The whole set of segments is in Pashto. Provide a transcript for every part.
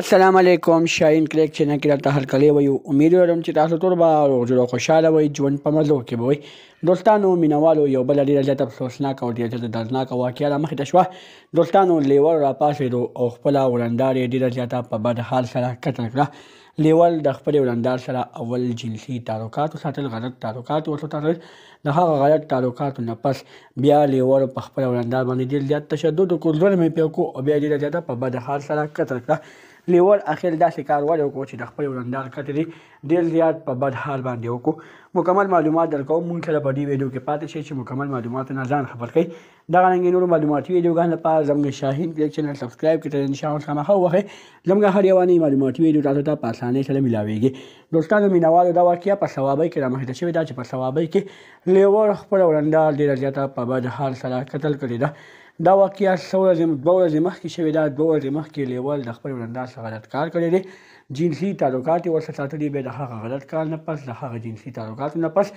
السلام علیکم شاین کلیک چینل کې راته هر کلی وایو امید لرم چې تاسو ټول به روغ جوړ خوشاله وئ ژوند په مزو کې به وئ دوستانو مینوالو یو بل ډېره زیاته افسوسناکه او ډېره زیاته دردناکه واقعه رامخې ته شوه دوستانو لیور راپاڅېدو او خپله ورندار یې ډېره زیاته په بد حال سره قتل کړه لیول د خپل ورندار سره اول جنسي تعلقاتو ساتل غلط تعلقات وساتل د هغه غلط تعلقاتو نه پس بیا لیول په خپل ورندار باندې ډیر زیات تشدد وکړ ځل مې پیو کو او بیا ډیر زیات په بد حال سره کتر کړ لیول اخر داسې کار وړ وکړ چې د خپل ورندار کتري ډیر زیات په بد حال باندې وکړ مکمل معلومات درکوم مونږ له په دې ویډیو کې پاتې شئ چې مکمل معلومات نه ځان خبر کړئ دا غننګ نور معلوماتي ویډیوګان لپاره زموږ شاهین پلی چینل سبسکرایب کړئ ان شاء الله خامخا وخه زموږ هر یو نوی معلوماتي ویډیو تاسو ته په اسانۍ سره ملاويږي دوستانو مینوالو دا واقعیا په ثوابۍ کې رامخته شوې ده چې په ثوابۍ کې لیور خپل ورندار ډېر زیاته په بد حال سره قتل کړی ده دا واقعیا څو ورځې دوه ورځې مخکې شوې ده دوه ورځې مخکې لیوال د خپل ورنداز څخه غلط کار کړی دی جنسي تعلقات یې ورسره ساتلي بیا د هغه غلط کار نه پس د هغه جنسي تعلقاتو نه پس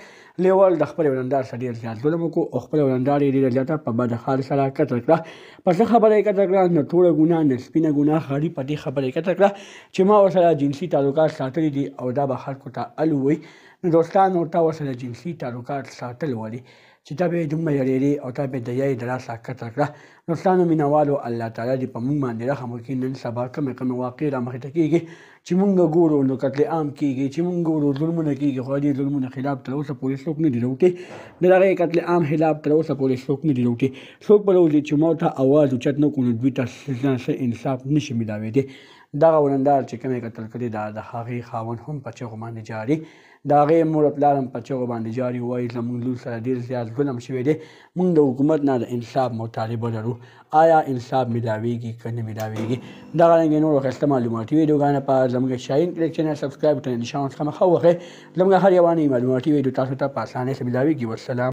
لیوال د خپل ورندار سره ډېر زیات ظلم وکړو او خپل ورندار یې ډېره زیاته په بده حال سره قتل کړه په څه خبره یې قتل کړه نه توره ګناه نه سپینه ګناه خالي په دې خبره یې قتل کړه چې ما ورسره جنسي تعلقات ساتلي دي او دا به خلکو ته الووي دوستانو ورته ورسره جنسي تعلقات ساتل ولي چې تا به یې دومره یړېرې او تا به یې دیا یې د لاسه کته کړه دوستانو مینهوالو الله تعالی دې په موږ باندې رحم وکړي نن سبا کمې کمې واقعې را مخې ته کېږي چې مونږ ګورو نو قتل عام کیږي چې مونږ ګورو ظلمونه کیږي خو دې ظلمونه خلاف تر اوسه پولیس څوک نه دی روټي د هغې قتل عام خلاف تر اوسه پولیس څوک نه دی روټي څوک به وځي چې ما ته اواز اوچت نه کړو نو دوی ته انصاف نشي میلاوېدی دغه ولندار چې کومې قتل کړي دا د هغې خاون هم په چغو باندې جاري د هغې مور پلار هم په چغو باندې جاري وایي زموږ لور سره ډېر زیات ظلم شوی دی موږ د حکومت نه د انصاف مطالبه لرو آیا انصاف میلاویږي که نه میلاویږي دغه رنګې نورو ښایسته معلوماتي ویډیوګانې په زموږ شاین کلیک چینل سبسکرایب ته نشان څخه مخه وخه زموږ هر یوه معلوماتي ویډیو تاسو ته په اسانۍ سره ملاويږي والسلام